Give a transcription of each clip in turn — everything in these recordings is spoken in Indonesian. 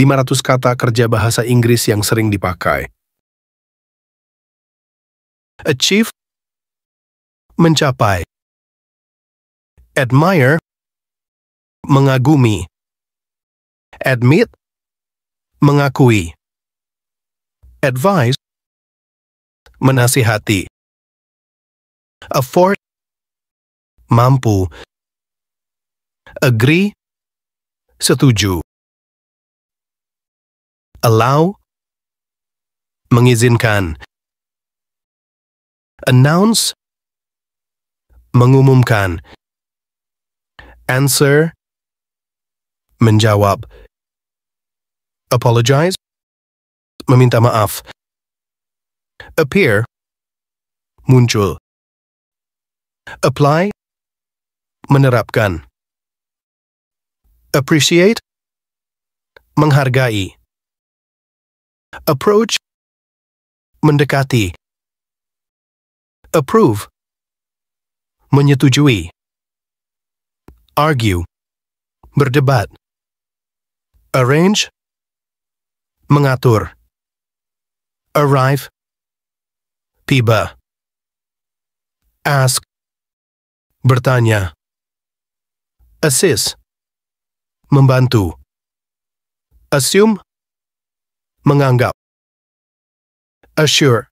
500 kata kerja bahasa Inggris yang sering dipakai. Achieve Mencapai Admire Mengagumi Admit Mengakui Advise Menasihati Afford Mampu Agree Setuju allow mengizinkan announce mengumumkan answer menjawab apologize meminta maaf appear muncul apply menerapkan appreciate menghargai Approach mendekati. Approve menyetujui. Argue berdebat. Arrange mengatur. Arrive tiba. Ask bertanya. Assist membantu. Assume Menganggap. Assure.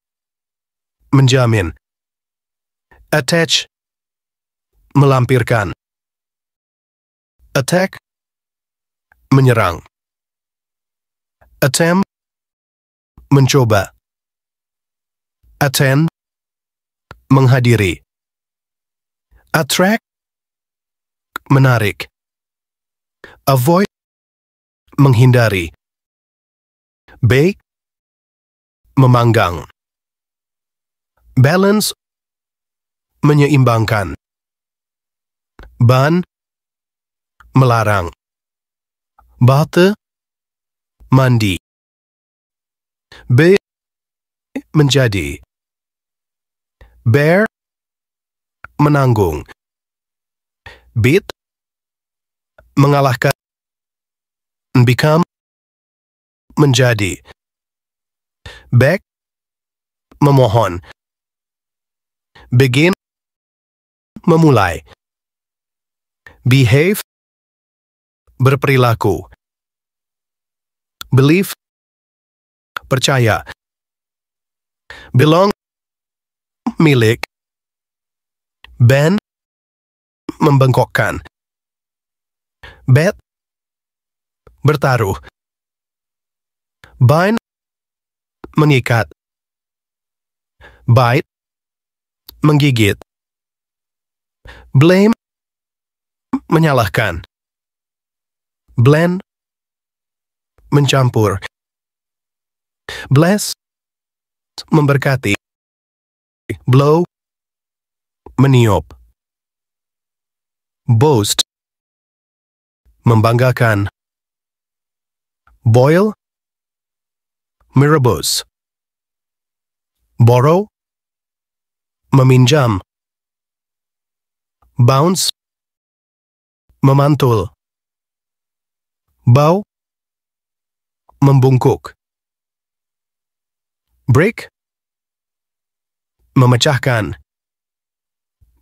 Menjamin. Attach. Melampirkan. Attack. Menyerang. Attempt. Mencoba. Attend. Menghadiri. Attract. Menarik. Avoid. Menghindari. B. Memanggang Balance Menyeimbangkan Ban Melarang Bate Mandi B. Menjadi Bear Menanggung Beat Mengalahkan Become menjadi back memohon begin memulai behave berperilaku believe percaya belong milik bend membengkokkan bet bertaruh Bind mengikat. Bite menggigit. Blame menyalahkan. Blend mencampur. Bless memberkati. Blow meniup. Boast membanggakan. Boil Mirabos. Borrow Meminjam Bounce Memantul Bow Membungkuk Break Memecahkan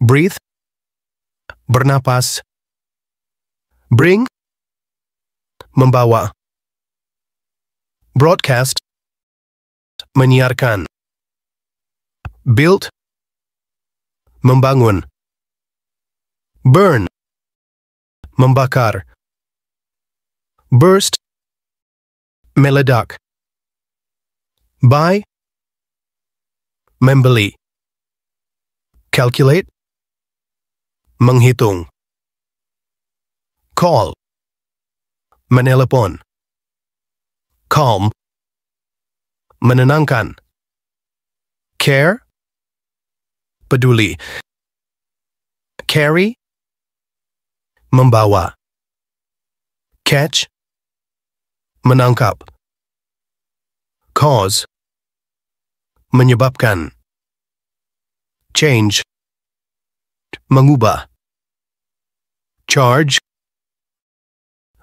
Breathe Bernapas Bring Membawa Broadcast menyiarkan. Build, membangun. Burn, membakar. Burst, meledak. Buy, membeli. Calculate, menghitung. Call, menelepon. Calm, menenangkan. Care, peduli. Carry, membawa. Catch, menangkap. Cause, menyebabkan. Change, mengubah. Charge,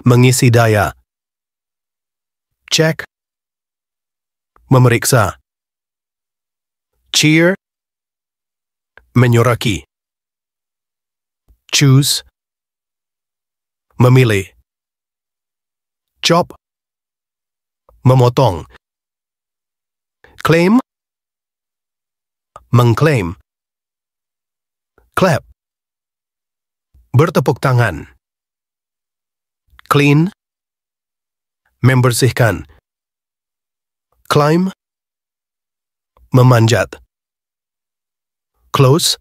mengisi daya. Check, memeriksa. Cheer, menyoraki. Choose, memilih. Chop, memotong. Claim, mengklaim. Clap, bertepuk tangan. Clean, membersihkan climb memanjat close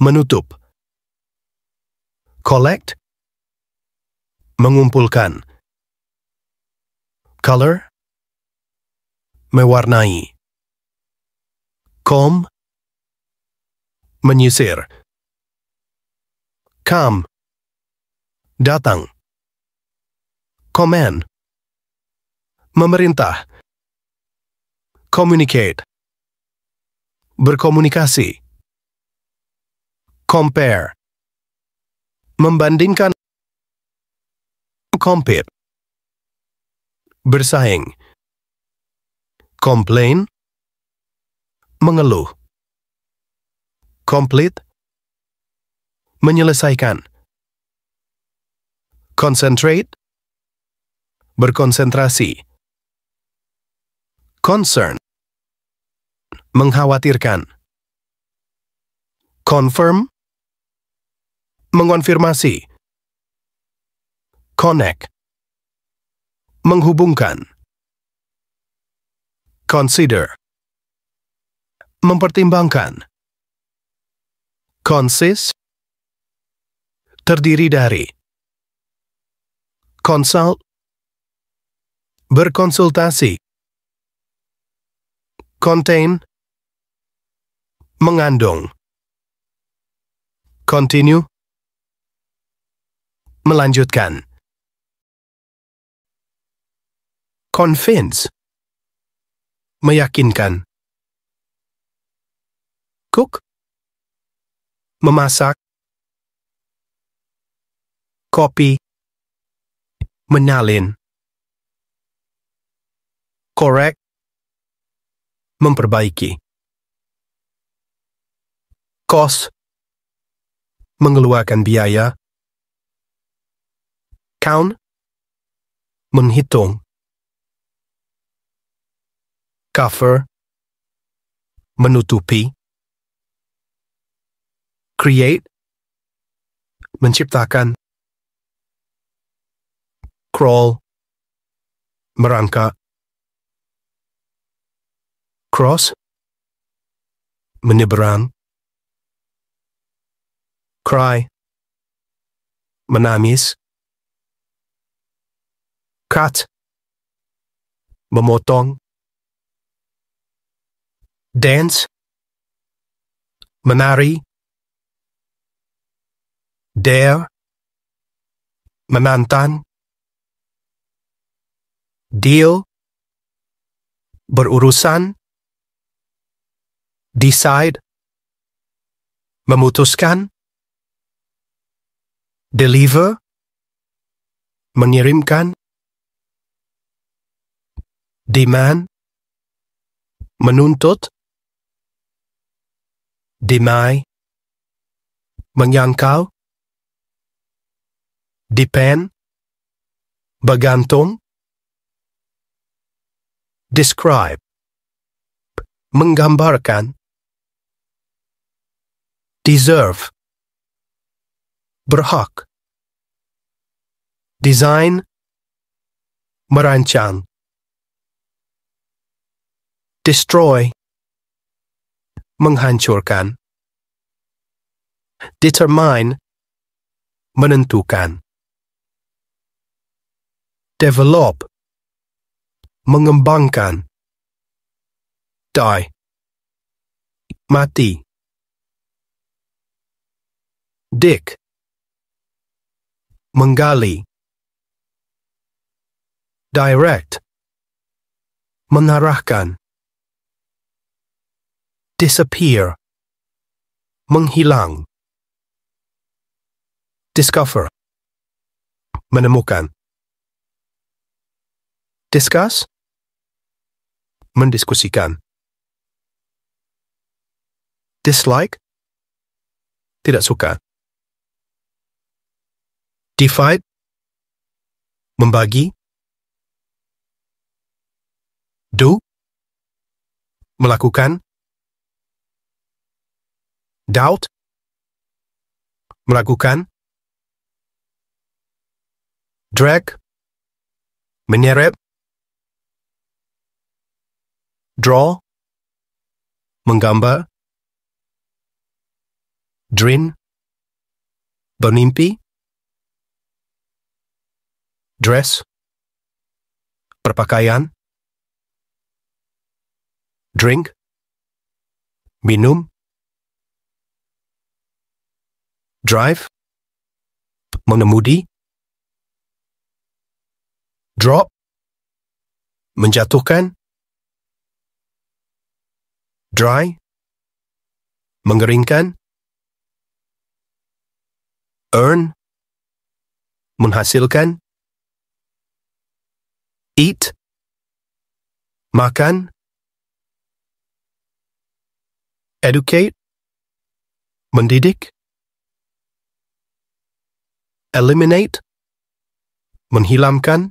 menutup collect mengumpulkan color mewarnai comb, menyisir come datang command, memerintah, communicate, berkomunikasi, compare, membandingkan, compete, bersaing, complain, mengeluh, complete, menyelesaikan, concentrate, berkonsentrasi, Concern. Mengkhawatirkan. Confirm. Mengonfirmasi. Connect. Menghubungkan. Consider. Mempertimbangkan. Consist. Terdiri dari. Consult. Berkonsultasi. Contain Mengandung Continue Melanjutkan Convince Meyakinkan Cook Memasak Copy Menyalin Correct memperbaiki. Kos mengeluarkan biaya. Count menghitung. Cover menutupi. Create menciptakan. Crawl merangkak. cross menyeberan cry menangis cut memotong dance menari dare menantan deal berurusan decide, memutuskan, deliver, mengirimkan, demand, menuntut, deny, menyangkal, depend, bergantung, describe, menggambarkan, deserve berhak design merancang destroy menghancurkan determine menentukan develop mengembangkan die mati Dig. Menggali. Direct. Mengarahkan. Disappear. Menghilang. Discover. Menemukan. Discuss. Mendiskusikan. Dislike. Tidak suka. divide membagi do melakukan doubt melakukan drag menyeret draw menggambar drain bermimpi dress, perpakaian, drink, minum, drive, mengemudi, drop, menjatuhkan, dry, mengeringkan, earn, menghasilkan, eat, makan, educate, mendidik, eliminate, menghilangkan,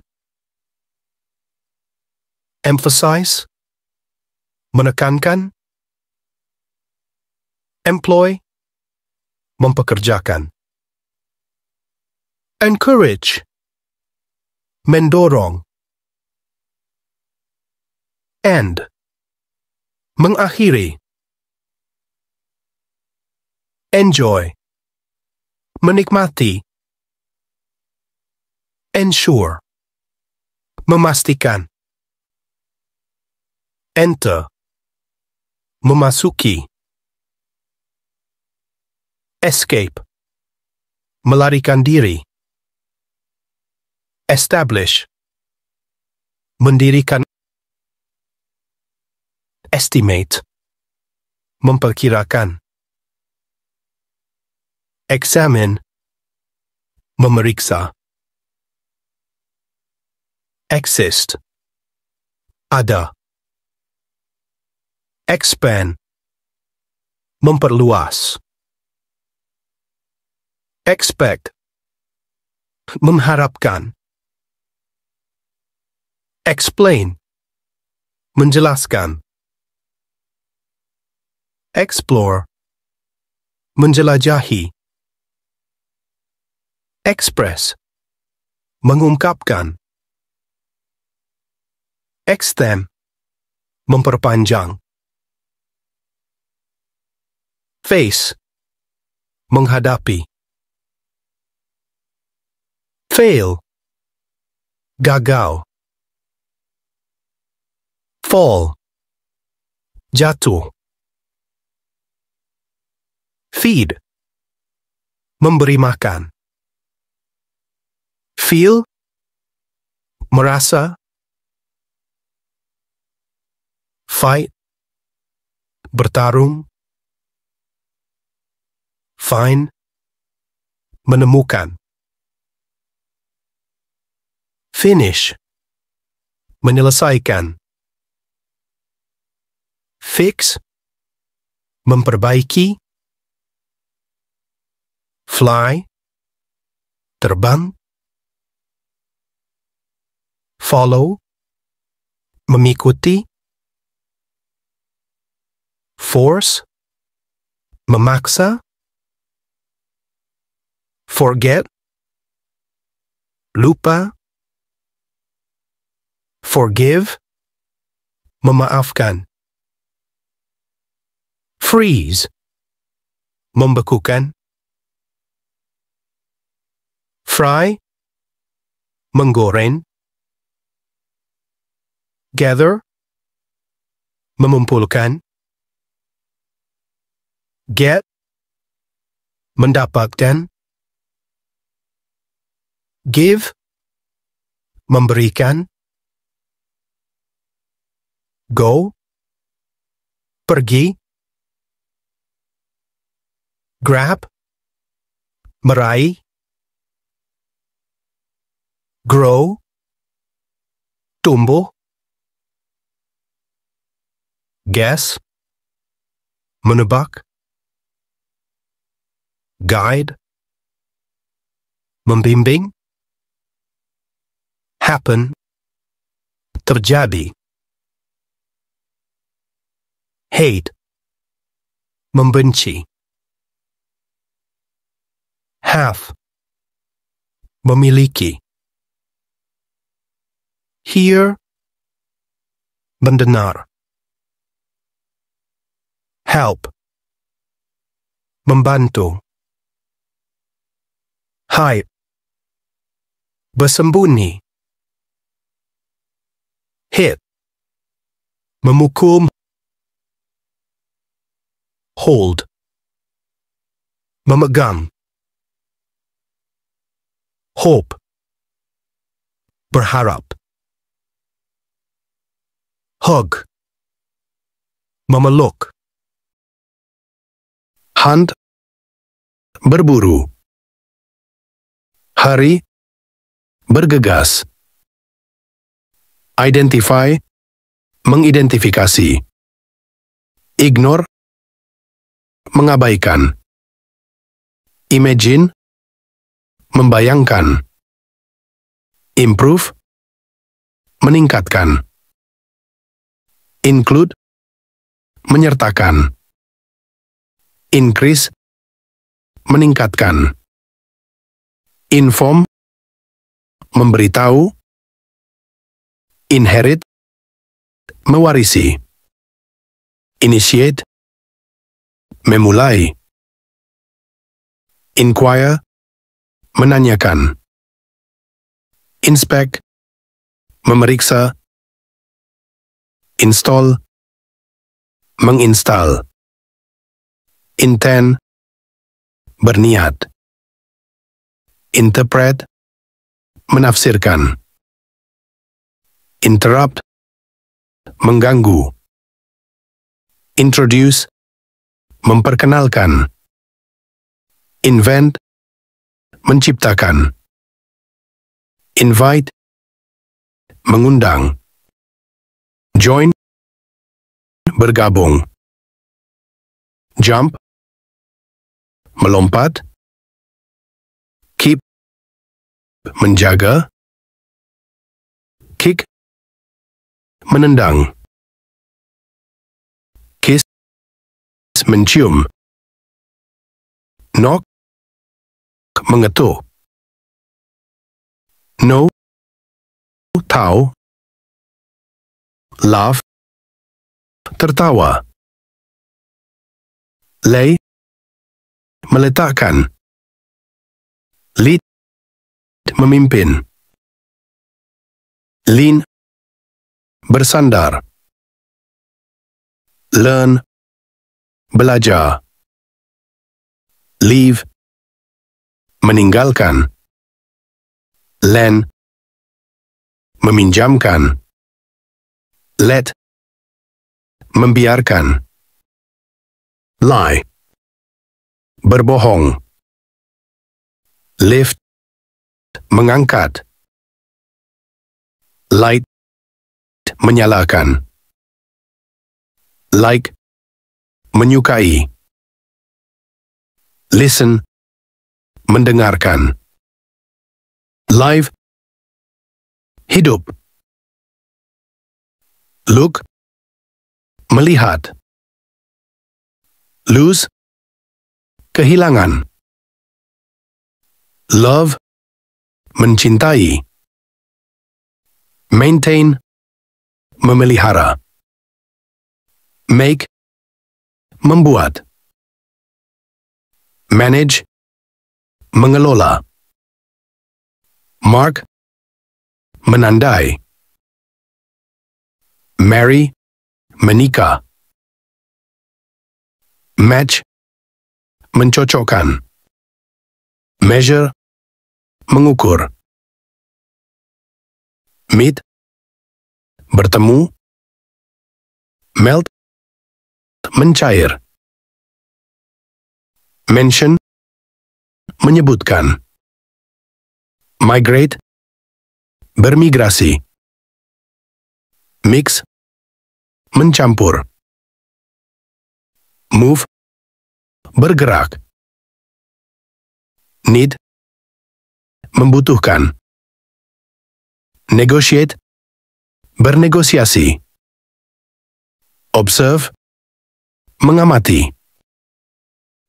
emphasize, menekankan, employ, mempekerjakan, encourage, mendorong. End. Mengakhiri. Enjoy. Menikmati. Ensure. Memastikan. Enter. Memasuki. Escape. Melarikan diri. Establish. Mendirikan Estimate. Memperkirakan. Examine. Memeriksa. Exist. Ada. Expand. Memperluas. Expect. Mengharapkan. Explain. Menjelaskan. Explore Menjelajahi Express Mengungkapkan Extend Memperpanjang Face Menghadapi Fail Gagal Fall Jatuh Feed. Memberi makan. Feel. Merasa. Fight. Bertarung. Find. Menemukan. Finish. Menyelesaikan. Fix. Memperbaiki fly, terbang, follow, memikuti. force, memaksa, forget, lupa, forgive, memaafkan, freeze, membekukan, Fry, menggoreng. Gather, mengumpulkan. Get, mendapatkan. Give, memberikan. Go, pergi. Grab, meraih grow, tumbuh, guess, menebak, guide, membimbing, happen, terjadi, hate, membenci, have, memiliki. hear, mendengar, help, membantu, hide, bersembunyi, hit, memukum, hold, memegang, hope, berharap. Hug. Memeluk. Hunt. Berburu. Hari. Bergegas. Identify. Mengidentifikasi. Ignore. Mengabaikan. Imagine. Membayangkan. Improve. Meningkatkan include menyertakan increase meningkatkan inform memberitahu inherit mewarisi initiate memulai inquire menanyakan inspect memeriksa install, menginstal, intent, berniat, interpret, menafsirkan, interrupt, mengganggu, introduce, memperkenalkan, invent, menciptakan, invite, mengundang. join bergabung jump melompat keep menjaga kick menendang kiss mencium knock mengetuk no tahu laugh, tertawa. Lay, meletakkan. Lead, memimpin. Lean, bersandar. Learn, belajar. Leave, meninggalkan. Lend, meminjamkan let membiarkan lie berbohong lift mengangkat light menyalakan like menyukai listen mendengarkan live hidup Look. Melihat. Lose. Kehilangan. Love. Mencintai. Maintain. Memelihara. Make. Membuat. Manage. Mengelola. Mark. Menandai. Mary, menikah. Match, mencocokkan. Measure, mengukur. Meet, bertemu. Melt, mencair. Mention, menyebutkan. Migrate, bermigrasi. Mix, Mencampur. Move. Bergerak. Need. Membutuhkan. Negotiate. Bernegosiasi. Observe. Mengamati.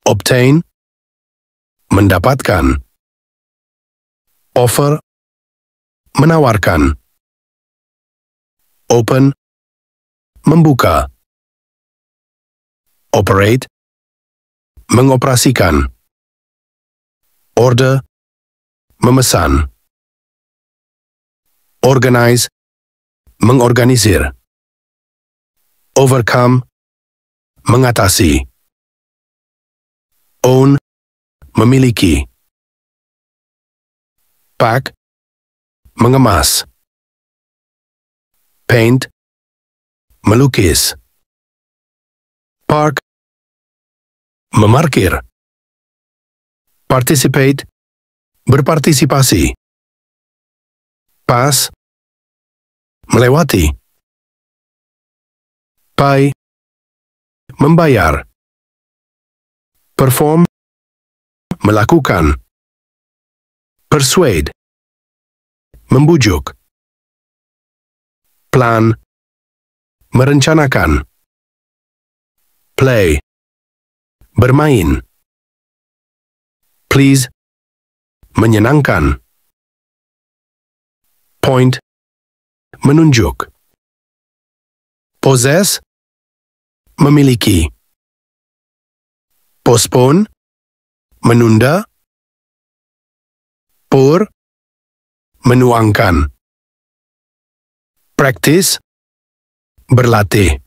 Obtain. Mendapatkan. Offer. Menawarkan. Open membuka, operate, mengoperasikan, order, memesan, organize, mengorganisir, overcome, mengatasi, own, memiliki, pack, mengemas, paint, melukis park memarkir participate berpartisipasi pass melewati pay membayar perform melakukan persuade membujuk plan merencanakan, play, bermain, please, menyenangkan, point, menunjuk, possess, memiliki, postpone, menunda, pour, menuangkan, practice, berlatih.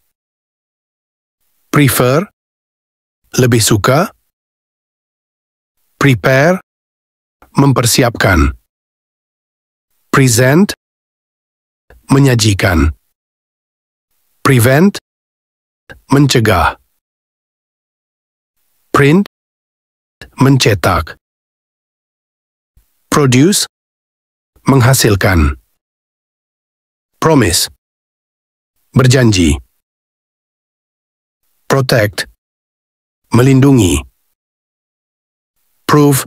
Prefer, lebih suka. Prepare, mempersiapkan. Present, menyajikan. Prevent, mencegah. Print, mencetak. Produce, menghasilkan. Promise, Berjanji. Protect. Melindungi. Prove.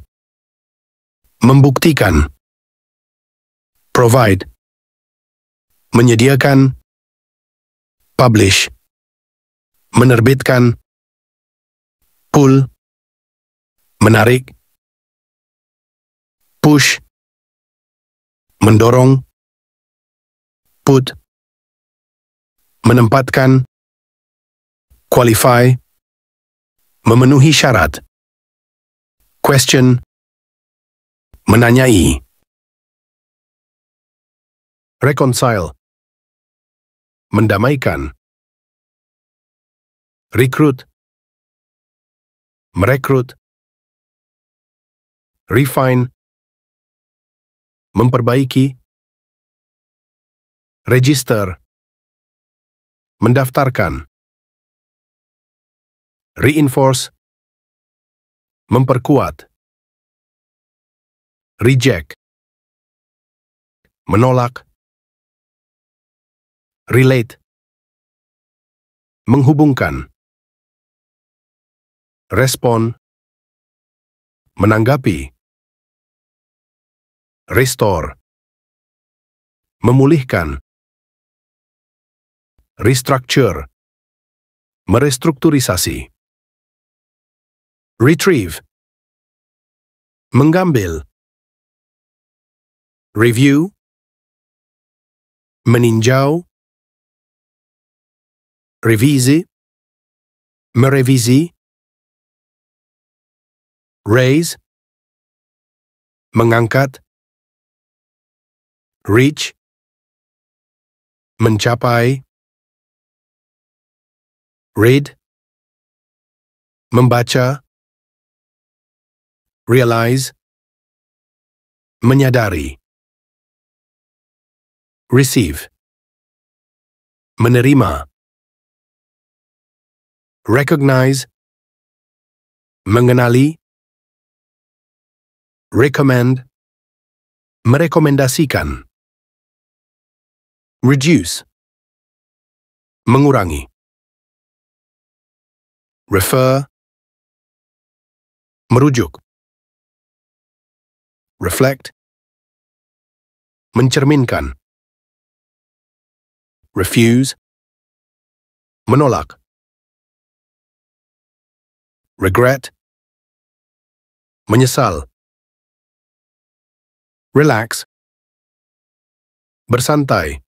Membuktikan. Provide. Menyediakan. Publish. Menerbitkan. Pull. Menarik. Push. Mendorong. Put menempatkan, qualify, memenuhi syarat, question, menanyai, reconcile, mendamaikan, Recruit, merekrut, refine, memperbaiki, register, Mendaftarkan. Reinforce. Memperkuat. Reject. Menolak. Relate. Menghubungkan. Respon. Menanggapi. Restore. Memulihkan restructure, merestrukturisasi, retrieve, mengambil, review, meninjau, revisi, merevisi, raise, mengangkat, reach, mencapai, Read Membaca Realize Menyadari Receive Menerima Recognize Mengenali Recommend Merekomendasikan Reduce Mengurangi refer, merujuk, reflect, mencerminkan, refuse, menolak, regret, menyesal, relax, bersantai,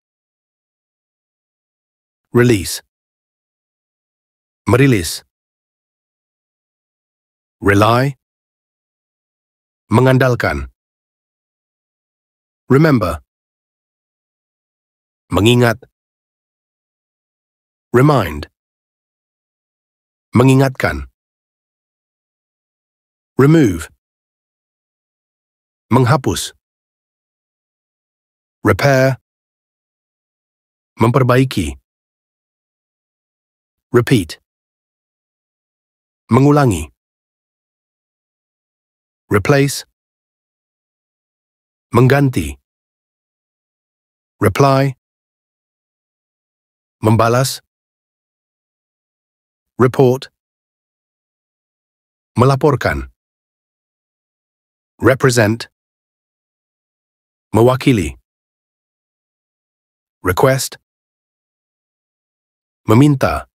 release, merilis. Rely. Mengandalkan. Remember. Mengingat. Remind. Mengingatkan. Remove. Menghapus. Repair. Memperbaiki. Repeat. Mengulangi replace, mengganti, reply, membalas, report, melaporkan, represent, mewakili, request, meminta,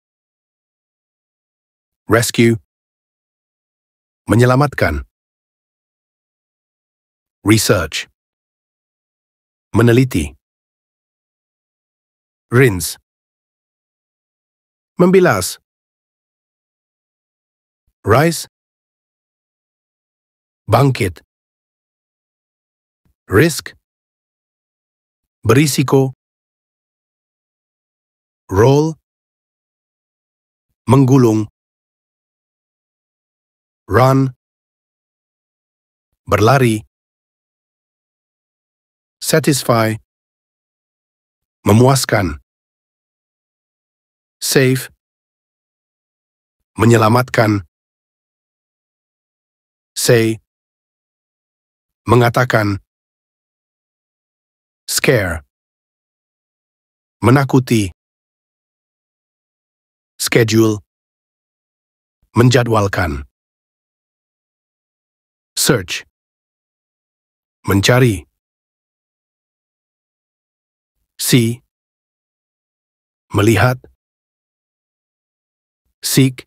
rescue, menyelamatkan, Research Meneliti Rinse Membilas Rise Bangkit Risk Berisiko Roll Menggulung Run Berlari satisfy, memuaskan, save, menyelamatkan, say, mengatakan, scare, menakuti, schedule, menjadwalkan, search, mencari, Si. Melihat. Seek.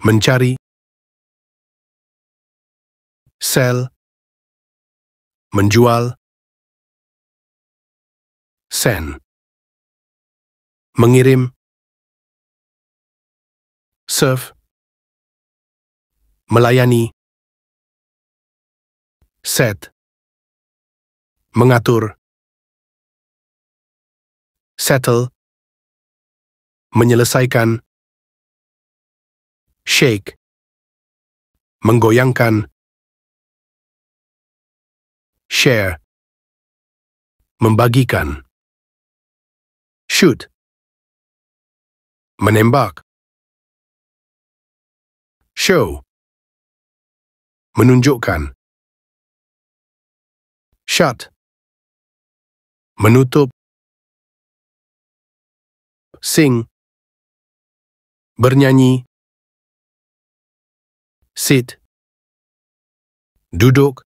Mencari. Sell. Menjual. Send. Mengirim. Serve. Melayani. Set. Mengatur settle, menyelesaikan, shake, menggoyangkan, share, membagikan, shoot, menembak, show, menunjukkan, shut, menutup, sing, bernyanyi, sit, duduk,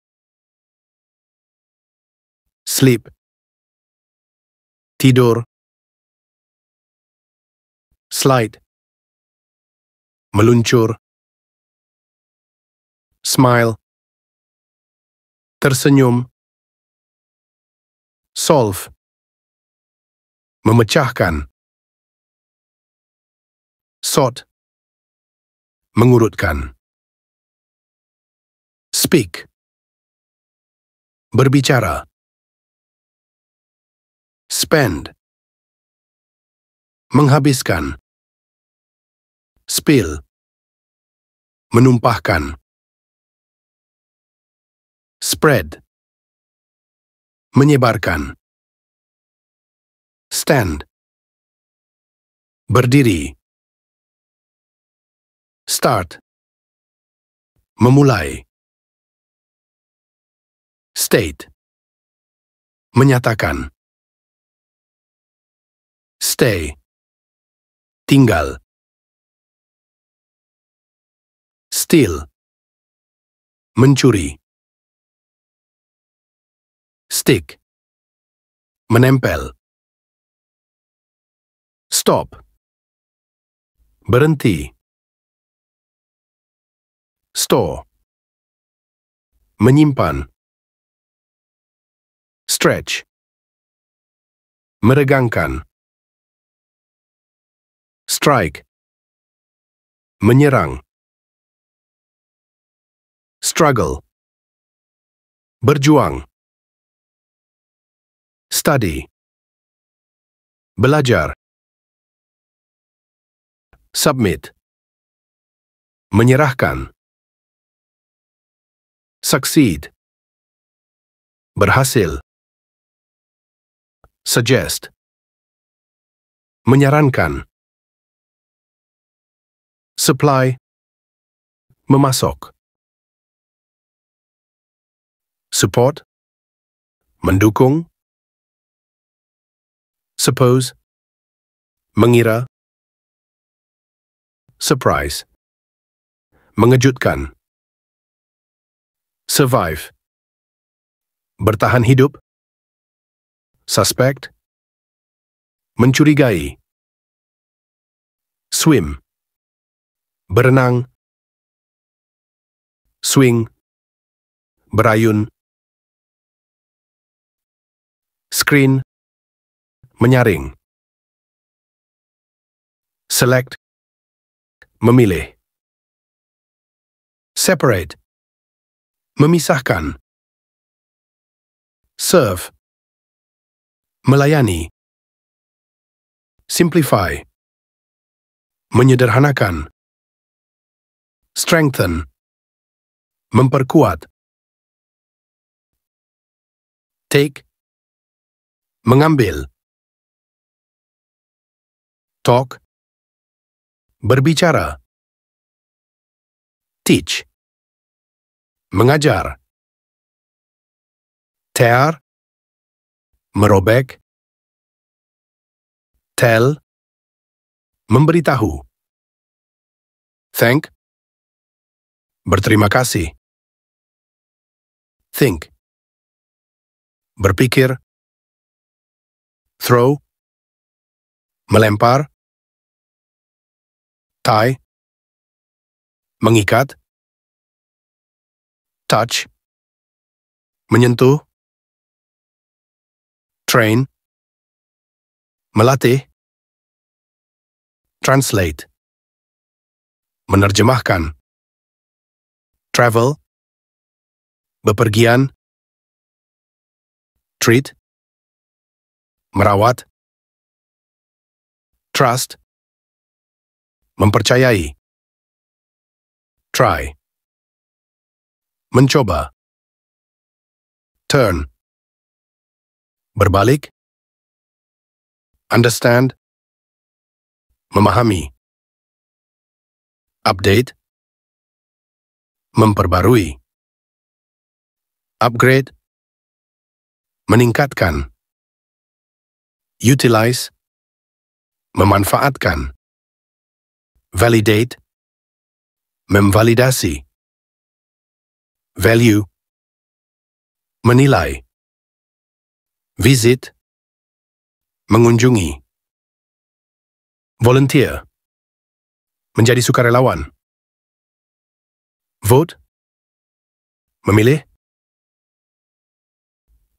sleep, tidur, slide, meluncur, smile, tersenyum, solve, memecahkan. Sort. Mengurutkan. Speak. Berbicara. Spend. Menghabiskan. Spill. Menumpahkan. Spread. Menyebarkan. Stand. Berdiri. Start. Memulai. State. Menyatakan. Stay. Tinggal. Steal. Mencuri. Stick. Menempel. Stop. Berhenti. store menyimpan stretch meregangkan strike menyerang struggle berjuang study belajar submit menyerahkan Succeed. Berhasil. Suggest. Menyarankan. Supply. Memasok. Support. Mendukung. Suppose. Mengira. Surprise. Mengejutkan. Survive. Bertahan hidup. Suspect. Mencurigai. Swim. Berenang. Swing. Berayun. Screen. Menyaring. Select. Memilih. Separate memisahkan. Serve. Melayani. Simplify. Menyederhanakan. Strengthen. Memperkuat. Take. Mengambil. Talk. Berbicara. Teach. Mengajar. Tear. Merobek. Tell. Memberitahu. Thank. Berterima kasih. Think. Berpikir. Throw. Melempar. Tie. Mengikat touch, menyentuh, train, melatih, translate, menerjemahkan, travel, bepergian, treat, merawat, trust, mempercayai, try. Mencoba. Turn. Berbalik. Understand. Memahami. Update. Memperbarui. Upgrade. Meningkatkan. Utilize. Memanfaatkan. Validate. Memvalidasi value menilai visit mengunjungi volunteer menjadi sukarelawan vote memilih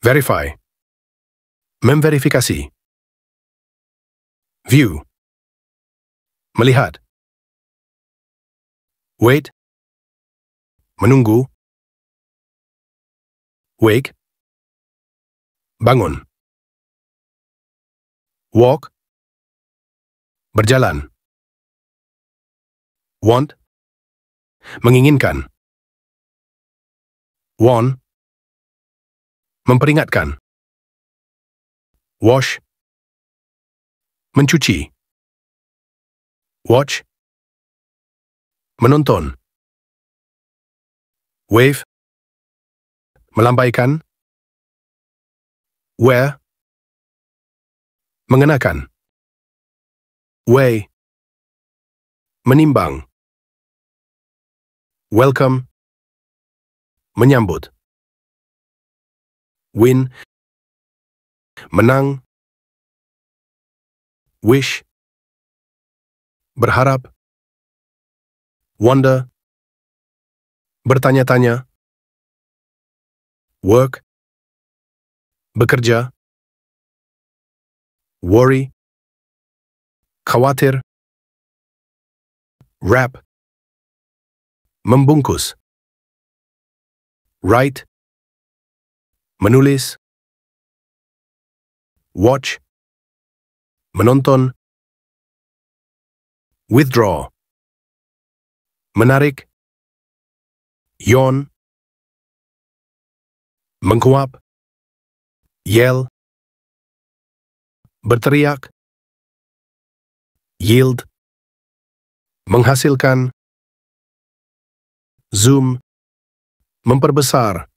verify memverifikasi view melihat wait menunggu Wake. Bangun. Walk. Berjalan. Want. Menginginkan. Warn. Memperingatkan. Wash. Mencuci. Watch. Menonton. Wave melambaikan, wear, mengenakan, way, menimbang, welcome, menyambut, win, menang, wish, berharap, wonder, bertanya-tanya, work, bekerja, worry, khawatir, wrap, membungkus, write, menulis, watch, menonton, withdraw, menarik, yawn, menguap, yell, berteriak, yield, menghasilkan, zoom, memperbesar,